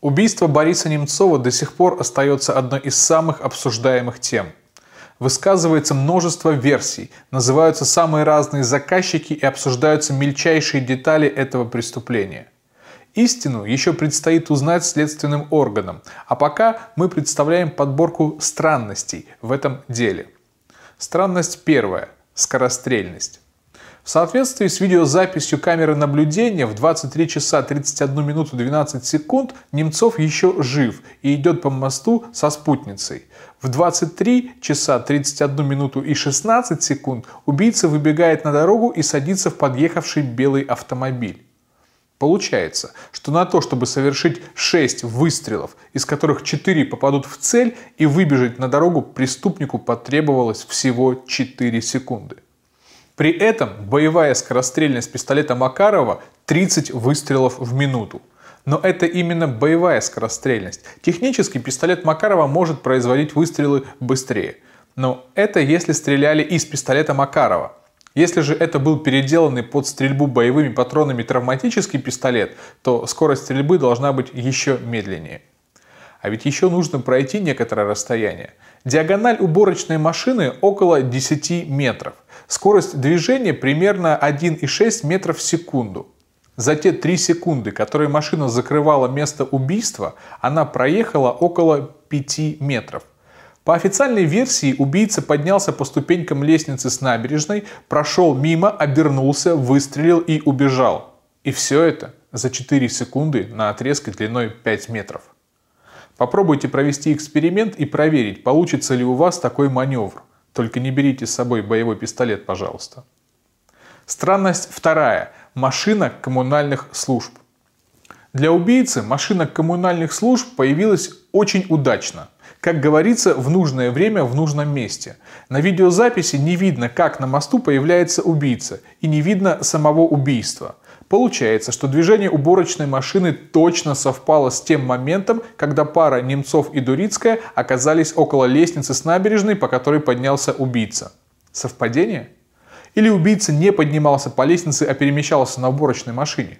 Убийство Бориса Немцова до сих пор остается одной из самых обсуждаемых тем. Высказывается множество версий, называются самые разные заказчики и обсуждаются мельчайшие детали этого преступления. Истину еще предстоит узнать следственным органам, а пока мы представляем подборку странностей в этом деле. Странность первая – скорострельность. В соответствии с видеозаписью камеры наблюдения в 23 часа 31 минуту 12 секунд Немцов еще жив и идет по мосту со спутницей. В 23 часа 31 минуту и 16 секунд убийца выбегает на дорогу и садится в подъехавший белый автомобиль. Получается, что на то, чтобы совершить 6 выстрелов, из которых 4 попадут в цель и выбежать на дорогу, преступнику потребовалось всего 4 секунды. При этом боевая скорострельность пистолета Макарова 30 выстрелов в минуту. Но это именно боевая скорострельность. Технически пистолет Макарова может производить выстрелы быстрее. Но это если стреляли из пистолета Макарова. Если же это был переделанный под стрельбу боевыми патронами травматический пистолет, то скорость стрельбы должна быть еще медленнее. А ведь еще нужно пройти некоторое расстояние. Диагональ уборочной машины около 10 метров. Скорость движения примерно 1,6 метров в секунду. За те 3 секунды, которые машина закрывала место убийства, она проехала около 5 метров. По официальной версии убийца поднялся по ступенькам лестницы с набережной, прошел мимо, обернулся, выстрелил и убежал. И все это за 4 секунды на отрезке длиной 5 метров. Попробуйте провести эксперимент и проверить, получится ли у вас такой маневр. Только не берите с собой боевой пистолет, пожалуйста. Странность вторая. Машина коммунальных служб. Для убийцы машина коммунальных служб появилась очень удачно. Как говорится, в нужное время в нужном месте. На видеозаписи не видно, как на мосту появляется убийца, и не видно самого убийства – Получается, что движение уборочной машины точно совпало с тем моментом, когда пара Немцов и Дурицкая оказались около лестницы с набережной, по которой поднялся убийца. Совпадение? Или убийца не поднимался по лестнице, а перемещался на уборочной машине?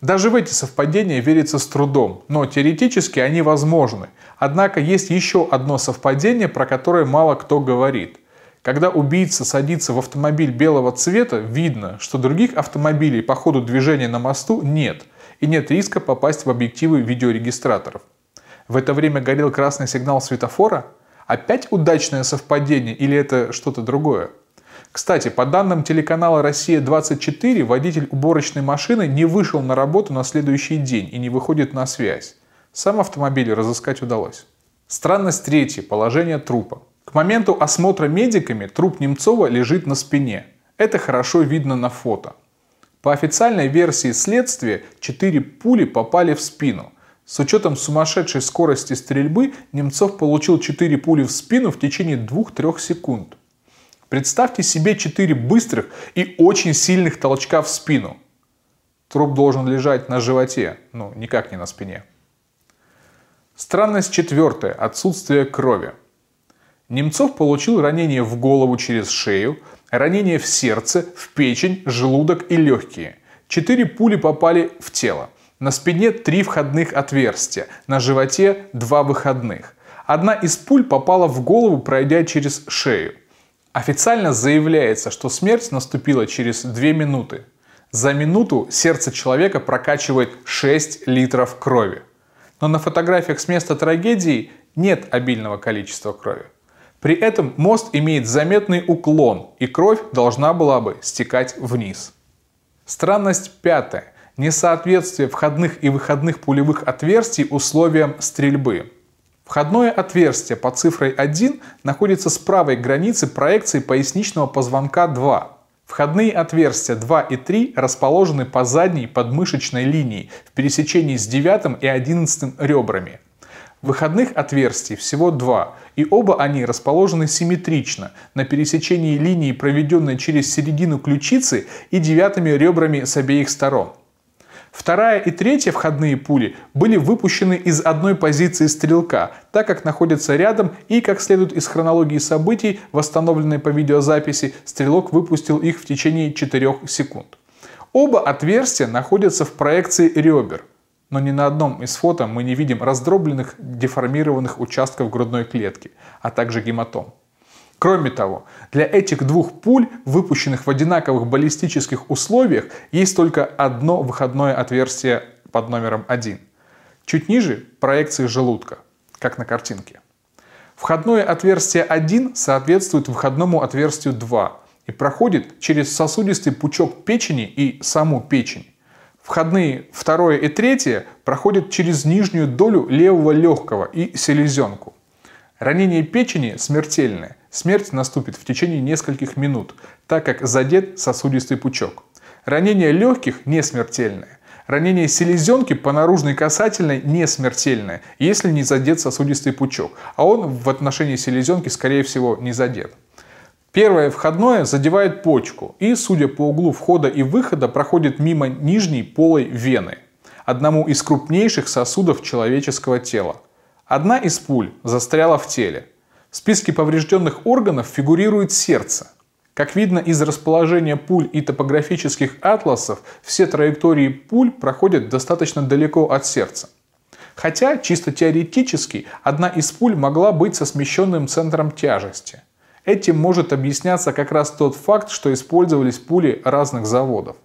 Даже в эти совпадения верится с трудом, но теоретически они возможны. Однако есть еще одно совпадение, про которое мало кто говорит. Когда убийца садится в автомобиль белого цвета, видно, что других автомобилей по ходу движения на мосту нет, и нет риска попасть в объективы видеорегистраторов. В это время горел красный сигнал светофора? Опять удачное совпадение или это что-то другое? Кстати, по данным телеканала «Россия-24», водитель уборочной машины не вышел на работу на следующий день и не выходит на связь. Сам автомобиль разыскать удалось. Странность третья – положение трупа. К моменту осмотра медиками труп Немцова лежит на спине. Это хорошо видно на фото. По официальной версии следствия, четыре пули попали в спину. С учетом сумасшедшей скорости стрельбы, Немцов получил четыре пули в спину в течение 2-3 секунд. Представьте себе четыре быстрых и очень сильных толчка в спину. Труп должен лежать на животе, ну никак не на спине. Странность четвертая – отсутствие крови. Немцов получил ранение в голову через шею, ранение в сердце, в печень, желудок и легкие. Четыре пули попали в тело. На спине три входных отверстия, на животе два выходных. Одна из пуль попала в голову, пройдя через шею. Официально заявляется, что смерть наступила через две минуты. За минуту сердце человека прокачивает 6 литров крови. Но на фотографиях с места трагедии нет обильного количества крови. При этом мост имеет заметный уклон, и кровь должна была бы стекать вниз. Странность пятая. Несоответствие входных и выходных пулевых отверстий условиям стрельбы. Входное отверстие под цифрой 1 находится с правой границы проекции поясничного позвонка 2. Входные отверстия 2 и 3 расположены по задней подмышечной линии в пересечении с 9 и 11 ребрами. Выходных отверстий всего два, и оба они расположены симметрично на пересечении линии, проведенной через середину ключицы и девятыми ребрами с обеих сторон. Вторая и третья входные пули были выпущены из одной позиции стрелка, так как находятся рядом и, как следует из хронологии событий, восстановленной по видеозаписи, стрелок выпустил их в течение 4 секунд. Оба отверстия находятся в проекции ребер но ни на одном из фото мы не видим раздробленных, деформированных участков грудной клетки, а также гематом. Кроме того, для этих двух пуль, выпущенных в одинаковых баллистических условиях, есть только одно выходное отверстие под номером 1. Чуть ниже – проекции желудка, как на картинке. Входное отверстие 1 соответствует выходному отверстию 2 и проходит через сосудистый пучок печени и саму печень. Входные второе и третье проходят через нижнюю долю левого легкого и селезенку. Ранение печени смертельное. Смерть наступит в течение нескольких минут, так как задет сосудистый пучок. Ранение легких не смертельное. Ранение селезенки по наружной касательной не смертельное, если не задет сосудистый пучок, а он в отношении селезенки, скорее всего, не задет. Первое входное задевает почку и, судя по углу входа и выхода, проходит мимо нижней полой вены, одному из крупнейших сосудов человеческого тела. Одна из пуль застряла в теле. В списке поврежденных органов фигурирует сердце. Как видно из расположения пуль и топографических атласов, все траектории пуль проходят достаточно далеко от сердца. Хотя, чисто теоретически, одна из пуль могла быть со смещенным центром тяжести – Этим может объясняться как раз тот факт, что использовались пули разных заводов.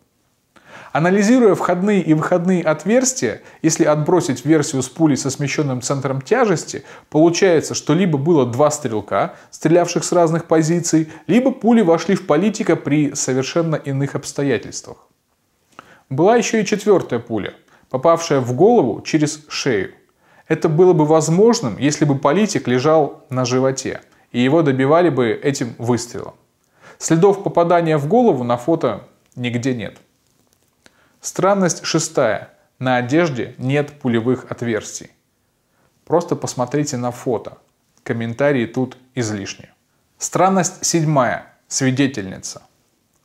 Анализируя входные и выходные отверстия, если отбросить версию с пулей со смещенным центром тяжести, получается, что либо было два стрелка, стрелявших с разных позиций, либо пули вошли в политика при совершенно иных обстоятельствах. Была еще и четвертая пуля, попавшая в голову через шею. Это было бы возможным, если бы политик лежал на животе – и его добивали бы этим выстрелом. Следов попадания в голову на фото нигде нет. Странность шестая. На одежде нет пулевых отверстий. Просто посмотрите на фото. Комментарии тут излишни. Странность седьмая. Свидетельница.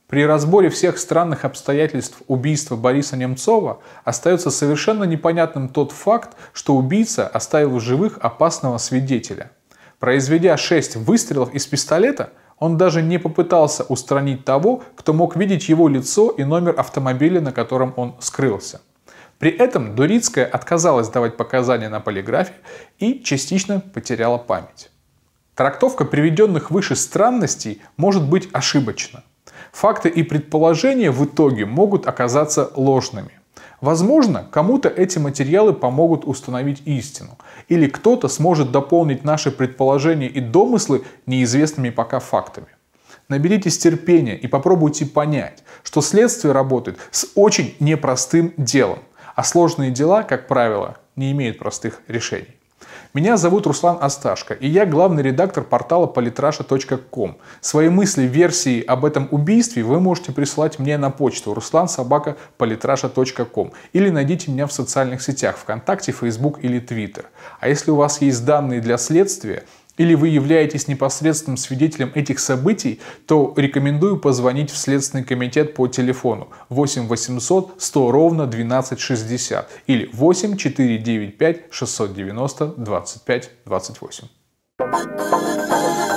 При разборе всех странных обстоятельств убийства Бориса Немцова остается совершенно непонятным тот факт, что убийца оставил в живых опасного свидетеля – Произведя шесть выстрелов из пистолета, он даже не попытался устранить того, кто мог видеть его лицо и номер автомобиля, на котором он скрылся. При этом Дурицкая отказалась давать показания на полиграфе и частично потеряла память. Трактовка приведенных выше странностей может быть ошибочна. Факты и предположения в итоге могут оказаться ложными. Возможно, кому-то эти материалы помогут установить истину. Или кто-то сможет дополнить наши предположения и домыслы неизвестными пока фактами. Наберитесь терпения и попробуйте понять, что следствие работает с очень непростым делом, а сложные дела, как правило, не имеют простых решений. Меня зовут Руслан Асташко, и я главный редактор портала политраша.ком. Свои мысли, версии об этом убийстве вы можете присылать мне на почту ruslansobaka.politrasha.com или найдите меня в социальных сетях ВКонтакте, Фейсбук или Твиттер. А если у вас есть данные для следствия, или вы являетесь непосредственным свидетелем этих событий, то рекомендую позвонить в Следственный комитет по телефону 8 800 100 ровно 1260 или 8 495 690 25 28.